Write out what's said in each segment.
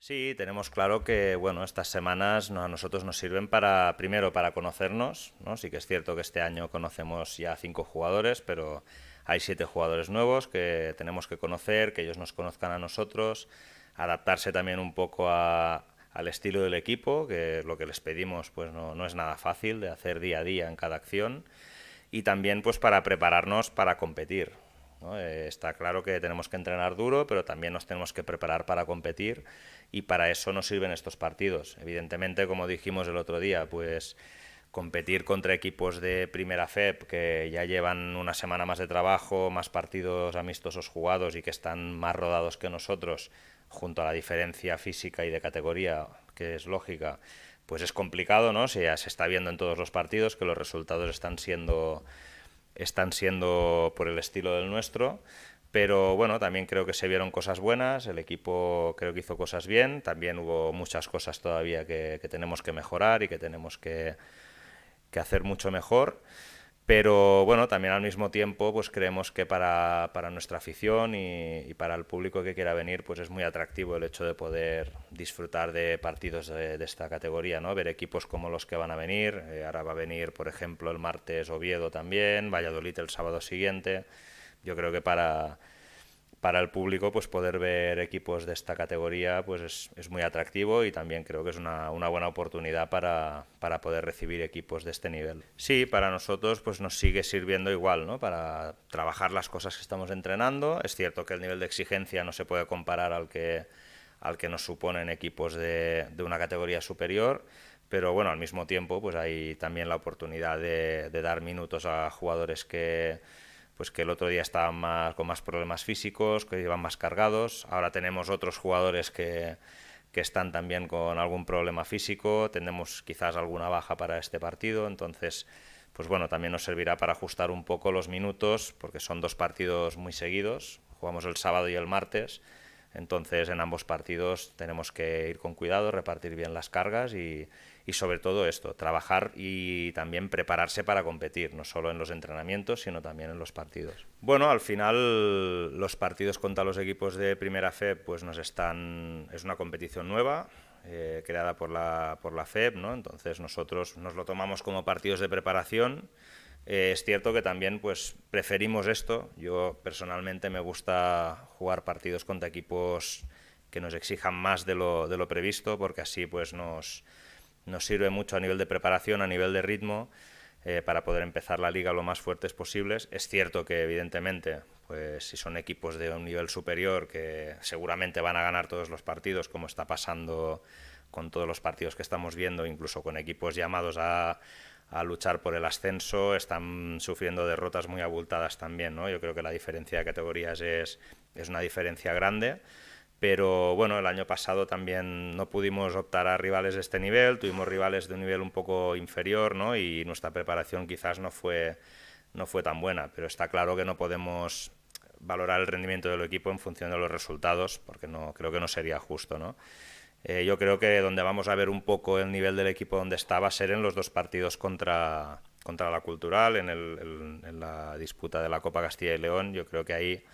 Sí, tenemos claro que bueno, estas semanas a nosotros nos sirven para, primero, para conocernos. ¿no? Sí que es cierto que este año conocemos ya cinco jugadores, pero hay siete jugadores nuevos que tenemos que conocer, que ellos nos conozcan a nosotros, adaptarse también un poco a, al estilo del equipo, que lo que les pedimos pues no, no es nada fácil de hacer día a día en cada acción, y también pues para prepararnos para competir. Eh, está claro que tenemos que entrenar duro, pero también nos tenemos que preparar para competir y para eso nos sirven estos partidos. Evidentemente, como dijimos el otro día, pues competir contra equipos de primera FEP que ya llevan una semana más de trabajo, más partidos amistosos jugados y que están más rodados que nosotros, junto a la diferencia física y de categoría, que es lógica, pues es complicado, ¿no? se está viendo en todos los partidos que los resultados están siendo están siendo por el estilo del nuestro. Pero bueno, también creo que se vieron cosas buenas, el equipo creo que hizo cosas bien, también hubo muchas cosas todavía que, tenemos que mejorar y que tenemos que hacer mucho mejor. Pero bueno, también al mismo tiempo, pues creemos que para, nuestra afición y, para el público que quiera venir, pues es muy atractivo el hecho de poder disfrutar de partidos de, esta categoría, ¿no? Ver equipos como los que van a venir. Eh, ahora va a venir, por ejemplo, el martes Oviedo también, Valladolid el sábado siguiente. Yo creo que para para el público pues poder ver equipos de esta categoría pues es, muy atractivo y también creo que es una, buena oportunidad para, poder recibir equipos de este nivel. Sí, para nosotros pues nos sigue sirviendo igual, ¿no? Para trabajar las cosas que estamos entrenando. Es cierto que el nivel de exigencia no se puede comparar al que, al que nos suponen equipos de, una categoría superior, pero bueno, al mismo tiempo pues hay también la oportunidad de dar minutos a jugadores que pues que el otro día estaban más, con más problemas físicos, que llevan más cargados. Ahora tenemos otros jugadores que, que están también con algún problema físico, tenemos quizás alguna baja para este partido, entonces pues bueno, también nos servirá para ajustar un poco los minutos, porque son dos partidos muy seguidos, jugamos el sábado y el martes, entonces, en ambos partidos tenemos que ir con cuidado, repartir bien las cargas y, sobre todo esto, trabajar y también prepararse para competir, no solo en los entrenamientos, sino también en los partidos. Bueno, al final los partidos contra los equipos de primera FEB pues nos están es una competición nueva. Eh, creada por la, por la FEB, ¿no? entonces nosotros nos lo tomamos como partidos de preparación eh, es cierto que también pues, preferimos esto. Yo personalmente me gusta jugar partidos contra equipos que nos exijan más de lo, previsto, porque así pues, nos, sirve mucho a nivel de preparación, a nivel de ritmo, eh, para poder empezar la liga lo más fuertes posibles. Es cierto que, evidentemente, pues, si son equipos de un nivel superior que seguramente van a ganar todos los partidos, como está pasando con todos los partidos que estamos viendo, incluso con equipos llamados a a luchar por el ascenso, están sufriendo derrotas muy abultadas también, ¿no? Yo creo que la diferencia de categorías es, es una diferencia grande, pero bueno, el año pasado también no pudimos optar a rivales de este nivel, tuvimos rivales de un nivel un poco inferior, ¿no? Y nuestra preparación quizás no fue, no fue tan buena, pero está claro que no podemos valorar el rendimiento del equipo en función de los resultados, porque no creo que no sería justo, ¿no? Eh, yo creo que donde vamos a ver un poco el nivel del equipo donde está va a ser en los dos partidos contra, la Cultural, en, la disputa de la Copa Castilla y León. Yo creo que ahí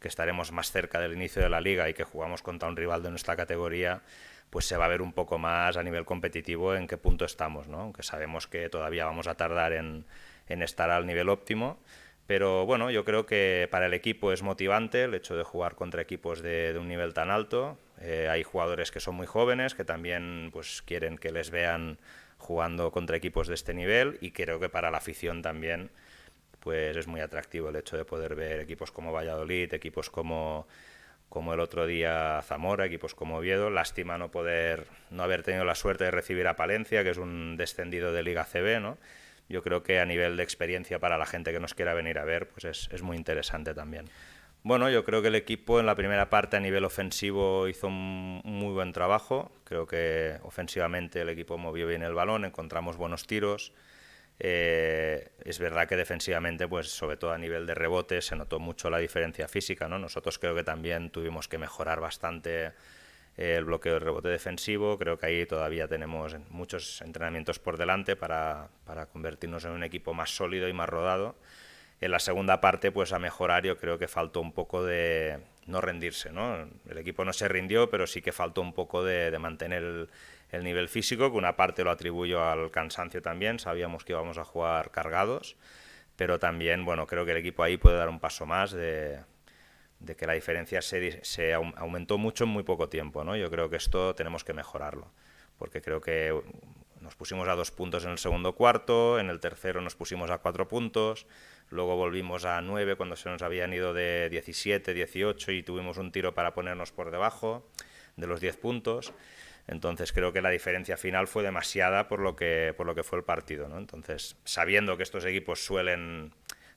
que estaremos más cerca del inicio de la liga y que jugamos contra un rival de nuestra categoría, pues se va a ver un poco más a nivel competitivo en qué punto estamos, ¿no? Aunque sabemos que todavía vamos a tardar en, estar al nivel óptimo. Pero bueno, yo creo que para el equipo es motivante el hecho de jugar contra equipos de un nivel tan alto. Eh, hay jugadores que son muy jóvenes, que también pues, quieren que les vean jugando contra equipos de este nivel y creo que para la afición también pues es muy atractivo el hecho de poder ver equipos como Valladolid, equipos como, el otro día Zamora, equipos como Oviedo. Lástima no poder, no haber tenido la suerte de recibir a Palencia, que es un descendido de Liga CB, ¿no? Yo creo que a nivel de experiencia para la gente que nos quiera venir a ver, pues es muy interesante también. Bueno, yo creo que el equipo en la primera parte a nivel ofensivo hizo un muy buen trabajo. Creo que ofensivamente el equipo movió bien el balón, encontramos buenos tiros. Eh, es verdad que defensivamente, pues sobre todo a nivel de rebote, se notó mucho la diferencia física. Nosotros creo que también tuvimos que mejorar bastante eh, el bloqueo de rebote defensivo. Creo que ahí todavía tenemos muchos entrenamientos por delante para, para convertirnos en un equipo más sólido y más rodado en la segunda parte, pues a mejorar, yo creo que faltó un poco de no rendirse, ¿no? El equipo no se rindió, pero sí que faltó un poco de, mantener el, nivel físico, que una parte lo atribuyo al cansancio también, sabíamos que íbamos a jugar cargados, pero también, bueno, creo que el equipo ahí puede dar un paso más de, que la diferencia se, aumentó mucho en muy poco tiempo, ¿no? Yo creo que esto tenemos que mejorarlo, porque creo que nos pusimos a dos puntos en el segundo cuarto, en el tercero nos pusimos a cuatro puntos, luego volvimos a nueve cuando se nos habían ido de 17, 18 y tuvimos un tiro para ponernos por debajo de los diez puntos. Entonces creo que la diferencia final fue demasiada por lo que, por lo que fue el partido. Entonces, sabiendo que estos equipos suelen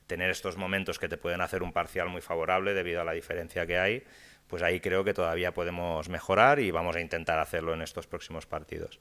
tener estos momentos que te pueden hacer un parcial muy favorable debido a la diferencia que hay, pues ahí creo que todavía podemos mejorar y vamos a intentar hacerlo en estos próximos partidos.